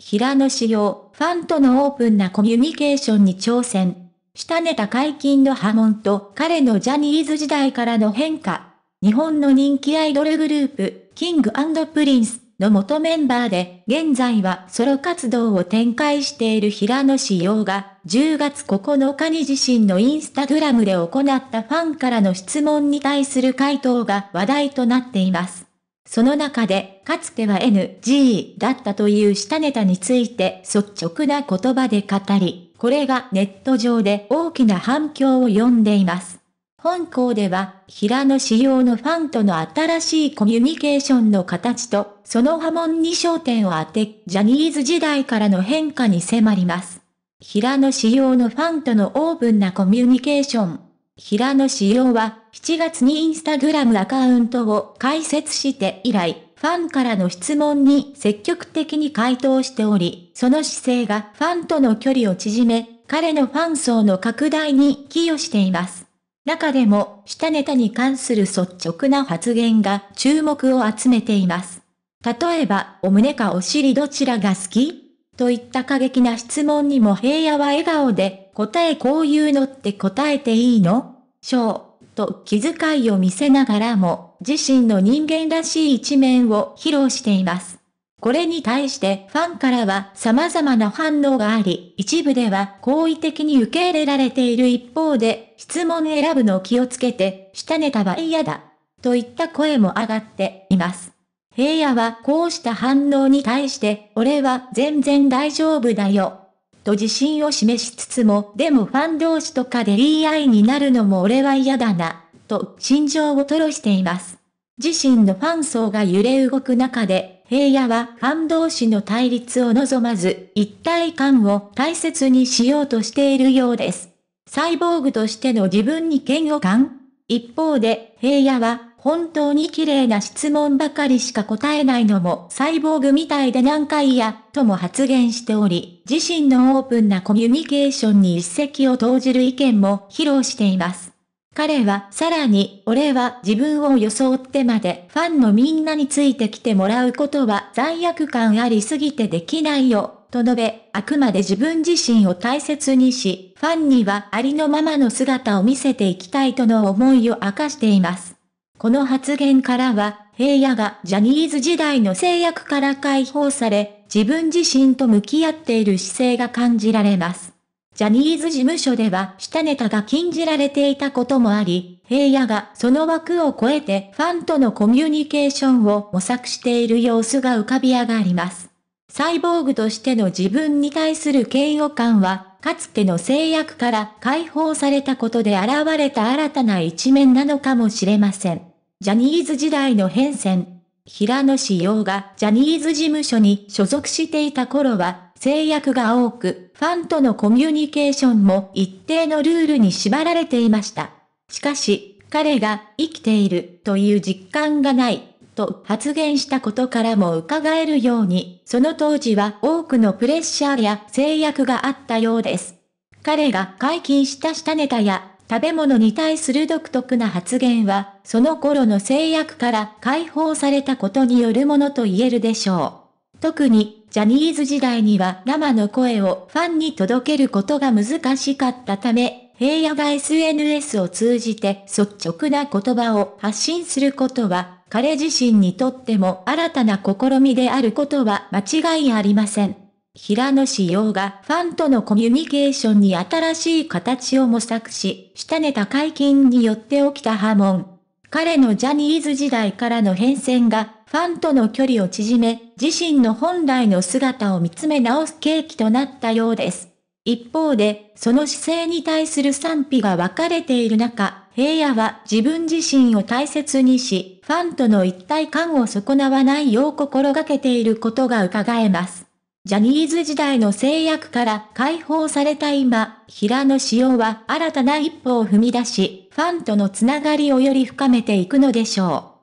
平野紫耀、ファンとのオープンなコミュニケーションに挑戦。下ネタ解禁の波紋と彼のジャニーズ時代からの変化。日本の人気アイドルグループ、キングプリンスの元メンバーで、現在はソロ活動を展開している平野紫耀が、10月9日に自身のインスタグラムで行ったファンからの質問に対する回答が話題となっています。その中で、かつては NG だったという下ネタについて率直な言葉で語り、これがネット上で大きな反響を呼んでいます。本校では、平野仕様のファンとの新しいコミュニケーションの形と、その波紋に焦点を当て、ジャニーズ時代からの変化に迫ります。平野仕様のファンとのオープンなコミュニケーション。平野紫耀は、7月にインスタグラムアカウントを開設して以来、ファンからの質問に積極的に回答しており、その姿勢がファンとの距離を縮め、彼のファン層の拡大に寄与しています。中でも、下ネタに関する率直な発言が注目を集めています。例えば、お胸かお尻どちらが好きといった過激な質問にも平野は笑顔で答えこういうのって答えていいのしょう、と気遣いを見せながらも、自身の人間らしい一面を披露しています。これに対してファンからは様々な反応があり、一部では好意的に受け入れられている一方で、質問選ぶの気をつけて、下ネタは嫌だ、といった声も上がっています。平野はこうした反応に対して、俺は全然大丈夫だよ、と自信を示しつつも、でもファン同士とかで言い合いになるのも俺は嫌だな、と心情を吐露しています。自身のファン層が揺れ動く中で、平野はファン同士の対立を望まず、一体感を大切にしようとしているようです。サイボーグとしての自分に嫌悪感一方で、平野は本当に綺麗な質問ばかりしか答えないのもサイボーグみたいで何回や、とも発言しており、自身のオープンなコミュニケーションに一石を投じる意見も披露しています。彼はさらに、俺は自分を装ってまでファンのみんなについてきてもらうことは罪悪感ありすぎてできないよ、と述べ、あくまで自分自身を大切にし、ファンにはありのままの姿を見せていきたいとの思いを明かしています。この発言からは、平野がジャニーズ時代の制約から解放され、自分自身と向き合っている姿勢が感じられます。ジャニーズ事務所では下ネタが禁じられていたこともあり、平野がその枠を超えてファンとのコミュニケーションを模索している様子が浮かび上がります。サイボーグとしての自分に対する嫌悪感は、かつての制約から解放されたことで現れた新たな一面なのかもしれません。ジャニーズ時代の変遷。平野志耀がジャニーズ事務所に所属していた頃は、制約が多く、ファンとのコミュニケーションも一定のルールに縛られていました。しかし、彼が生きているという実感がないと発言したことからも伺えるように、その当時は多くのプレッシャーや制約があったようです。彼が解禁した下ネタや食べ物に対する独特な発言は、その頃の制約から解放されたことによるものと言えるでしょう。特に、ジャニーズ時代には生の声をファンに届けることが難しかったため、平野が SNS を通じて率直な言葉を発信することは、彼自身にとっても新たな試みであることは間違いありません。平野紫耀がファンとのコミュニケーションに新しい形を模索し、下ネタ解禁によって起きた波紋。彼のジャニーズ時代からの変遷が、ファンとの距離を縮め、自身の本来の姿を見つめ直す契機となったようです。一方で、その姿勢に対する賛否が分かれている中、平野は自分自身を大切にし、ファンとの一体感を損なわないよう心がけていることが伺えます。ジャニーズ時代の制約から解放された今、平野紫耀は新たな一歩を踏み出し、ファンとのつながりをより深めていくのでしょう。